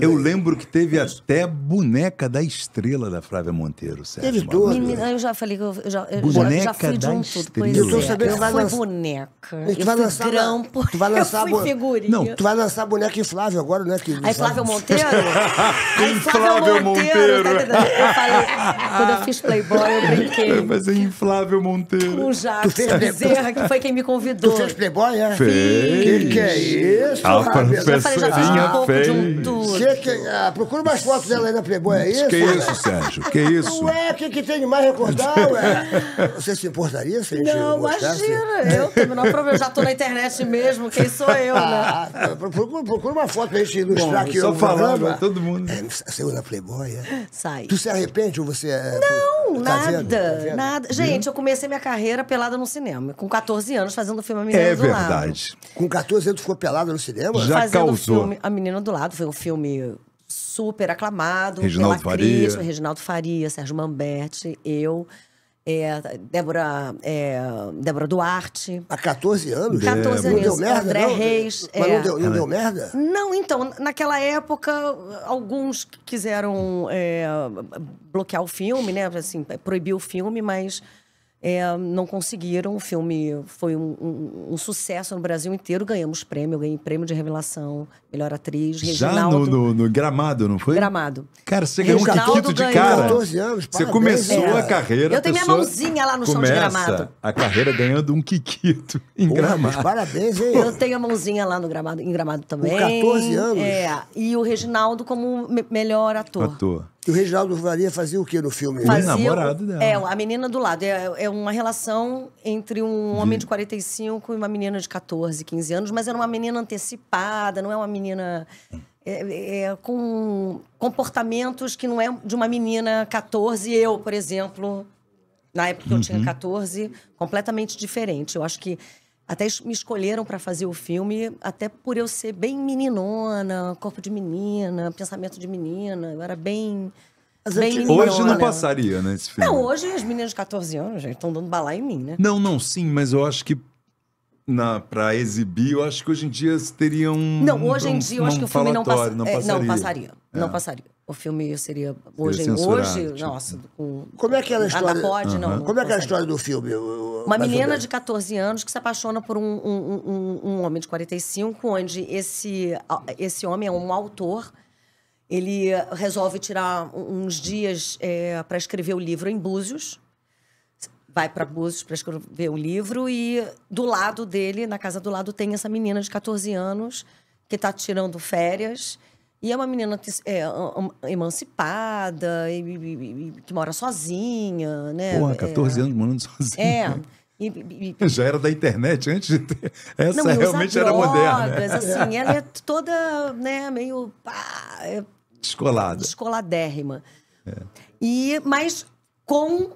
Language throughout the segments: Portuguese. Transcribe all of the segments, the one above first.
Eu lembro que teve até boneca da estrela da Flávia Monteiro, Sérgio. Teve duas. Menina, eu já falei que eu, eu já, eu boneca já fui da de um estrela. tudo. Pois eu tô é. sabendo eu fui lançar... boneca. E tu vai fui grampo. Tu vai lançar eu fui figurinha. Não, tu vai lançar boneca em Flávio agora, né? Que, aí Flávio Monteiro. aí tá Flávio Monteiro. Monteiro. Tá eu falei, quando eu fiz Playboy, eu brinquei. Vai fazer Inflável Monteiro. Com o Jackson Bezerra, que foi quem me convidou. Tu fez Playboy, é? Fez. Que que é isso? Ah, rapaz, eu já falei, já fiz um pouco de um tudo você que. Ah, procura umas fotos dela aí na Playboy, é isso? Que isso, Sérgio? Que isso? Ué, o que, que tem de mais recordar, ué? Você se importaria se a gente Não, imagina. Eu tenho o menor problema. já tô na internet mesmo. Quem sou eu, né? Ah, ah procura, procura uma foto pra gente ilustrar Bom, aqui. Só falando, todo mundo. É, saiu na Playboy, é? Sai. Tu se arrepende ou você é. Não, tá nada. Vendo? Nada. Tá hum? Gente, eu comecei minha carreira pelada no cinema. Com 14 anos, fazendo filme A Menina é do verdade. Lado. Com 14 anos, ficou pelada no cinema? Já fazendo causou. Filme, a Menina do Lado foi um filme super aclamado. Reginaldo Faria. Reginaldo Faria, Sérgio Mamberti, eu. É, Débora, é, Débora Duarte. Há 14 anos? 14 é, anos. Não deu merda, André não? Reis. Mas é. não, deu, não deu merda? Não, então, naquela época, alguns quiseram é, bloquear o filme, né? Assim, proibir o filme, mas é, não conseguiram. O filme foi um, um, um, sucesso no Brasil inteiro. Ganhamos prêmio, ganhei prêmio de revelação, melhor atriz, Reginaldo. Já no, no, no Gramado, não foi? Gramado. Cara, você ganhou Reginaldo um tiquito de cara. 14 anos, você começou é. a carreira... Eu tenho minha mãozinha lá no chão de Gramado. a carreira ganhando um Kikito em Porra, Gramado. Parabéns, hein? Eu tenho a mãozinha lá no Gramado, em Gramado também. Com 14 anos. É, e o Reginaldo como melhor ator. Ator. E o Reginaldo Varia fazia o que no filme? Fazia o namorado dela. É, a menina do lado. É, é uma relação entre um homem de 45 e uma menina de 14, 15 anos, mas era uma menina antecipada, não é uma menina. É, é, é com comportamentos que não é de uma menina 14, eu, por exemplo, na época que uhum. eu tinha 14, uhum. completamente diferente. Eu acho que até me escolheram para fazer o filme, até por eu ser bem meninona, corpo de menina, pensamento de menina. Eu era bem. É bem hoje não passaria, né, esse filme? Não, hoje as meninas de 14 anos estão dando balá em mim, né? Não, não, sim, mas eu acho que na para exibir, eu acho que hoje em dia teriam Não, hoje em um, dia eu um acho que o filme não, não passaria. não passaria. É. Não passaria. É o filme seria hoje em hoje, tipo... nossa, com Como é aquela é história? Pode, uhum. não, não, Como é aquela é uhum. história do filme? Eu... Uma menina de 14 anos que se apaixona por um, um, um, um, homem de 45, onde esse esse homem é um autor. Ele resolve tirar uns dias é, para escrever o livro em Búzios. Vai para Búzios para escrever o livro e do lado dele, na casa do lado, tem essa menina de 14 anos que está tirando férias e é uma menina é, é emancipada, e, e, e, que mora sozinha, né? Porra, 14 é, anos morando sozinha. É. E, Já era da internet antes de ter. Essa não, realmente drogas, era moderna. Assim, ela é toda, né, meio. Pá, é, Descolada. Descoladérrima. É. E, mas com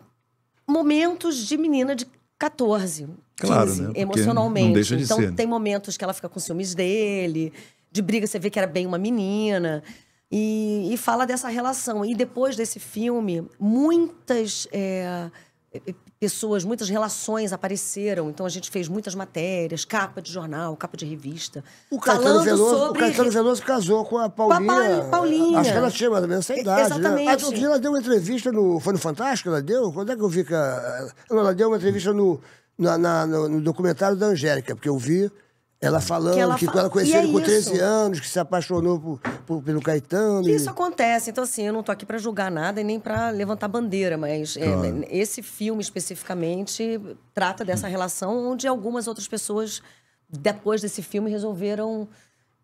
momentos de menina de 14. 15, claro, né? emocionalmente. Não deixa de então ser, né? tem momentos que ela fica com ciúmes dele de briga, você vê que era bem uma menina. E, e fala dessa relação. E depois desse filme, muitas é, é, é pessoas, muitas relações apareceram. Então a gente fez muitas matérias, capa de jornal, capa de revista. O Caetano, Veloso, sobre... o Caetano Veloso casou com a Paulinha. Papai, Paulinha. Acho que ela tinha essa idade. Né? Exatamente. Né? Ela deu uma entrevista no. Foi no Fantástico? Ela deu? Quando é que eu vi que. Ela, ela deu uma entrevista no, na, na, no, no documentário da Angélica, porque eu vi. Ela falando que ela, que ela conheceu ele é com 13 anos, que se apaixonou por, por pelo Caetano. E... Isso acontece. Então, assim, eu não tô aqui para julgar nada e nem para levantar bandeira, mas é, claro. é, esse filme especificamente trata dessa hum. relação onde algumas outras pessoas, depois desse filme, resolveram,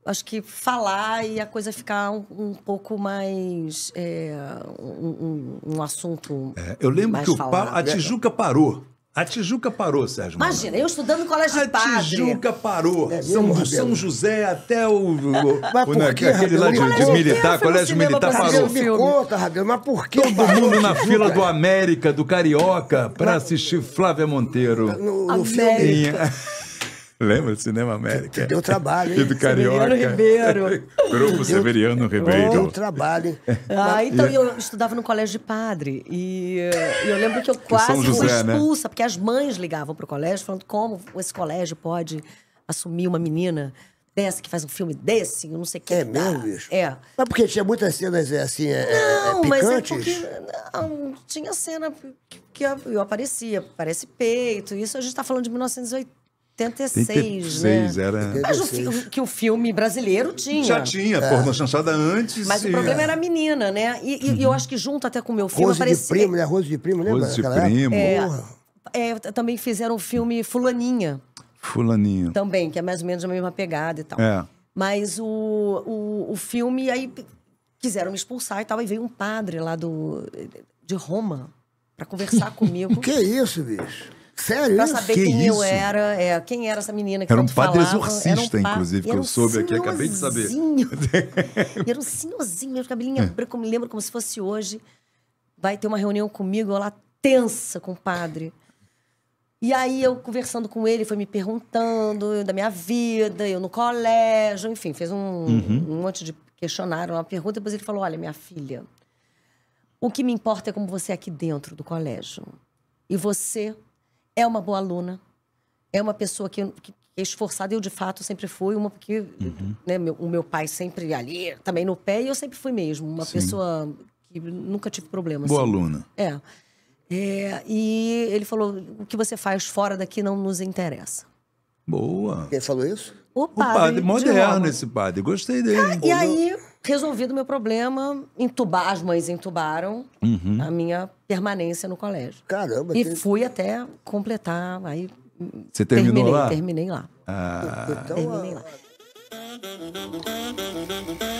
acho que, falar e a coisa ficar um, um pouco mais. É, um, um, assunto. É, eu lembro mais que Pa... a Tijuca parou a Tijuca parou, Sérgio. Imagina, eu estudando no colégio a de padre. A Tijuca parou. É São, São, José até o... Mas né, aquele lá de, de militar, colégio militar parou. Ficou, Rabelo, mas por quê? Todo mundo na fila do América, do Carioca, para assistir Flávia Monteiro. No, no América. filme. Lembra? Cinema América. Te deu trabalho, hein? E do Carioca. Severiano Ribeiro. Grupo Severiano Ribeiro. Deu trabalho, Ah, então, eu estudava no colégio de padre. E eu lembro que eu quase José, fui né? expulsa, né? porque as mães ligavam pro colégio falando como esse colégio pode assumir uma menina dessa que faz um filme desse, eu não sei o que. É que mesmo, bicho? É. Mas porque tinha muitas cenas é, assim, não, é, é, é Mas é porque, não, tinha cena que eu aparecia, parece peito, isso a gente tá falando de 1980. 86, 86 né? era... Mas o que o filme brasileiro tinha. Já tinha, é. porno chanchada antes. Mas e... o problema é. era a menina, né? E, uhum. eu acho que junto até com o meu filme... Rose de Primo, né? Rose de Primo, lembra? Rose de Primo. É, é, também fizeram o filme Fulaninha. Fulaninha. Também, que é mais ou menos a mesma pegada e tal. É. Mas o, o, o filme, aí quiseram me expulsar e tal, e veio um padre lá do, de Roma para conversar comigo. Que é isso, bicho? Sério? Pra saber que quem isso? eu era, é, quem era essa menina que Era um padre falava. exorcista, um pa... inclusive, que um eu soube aqui, acabei de saber. era um sinozinho, meu cabelinho é. branco, me lembro como se fosse hoje. Vai ter uma reunião comigo, eu lá tensa com o padre. E aí eu conversando com ele, foi me perguntando da minha vida, eu no colégio, enfim, fez um, uhum. um monte de questionário, uma pergunta, depois ele falou: "Olha, minha filha, o que me importa é como você é aqui dentro do colégio. E você é uma boa aluna, é uma pessoa que, que é esforçada, eu de fato sempre fui uma porque uhum. né, meu, o meu pai sempre ali, também no pé, e eu sempre fui mesmo, uma Sim. pessoa que nunca tive problemas. Boa assim. aluna. É. é. E ele falou: o que você faz fora daqui não nos interessa. Boa. Quem falou isso? O padre. O padre moderno, esse padre. Gostei dele. Ah, e aí, resolvido meu problema, entubar, as mães entubaram uhum. a minha permanência no colégio. Caramba! E tem... fui até completar, aí... Você terminou terminei, lá? Terminei lá. Ah. Então, terminei lá. Então,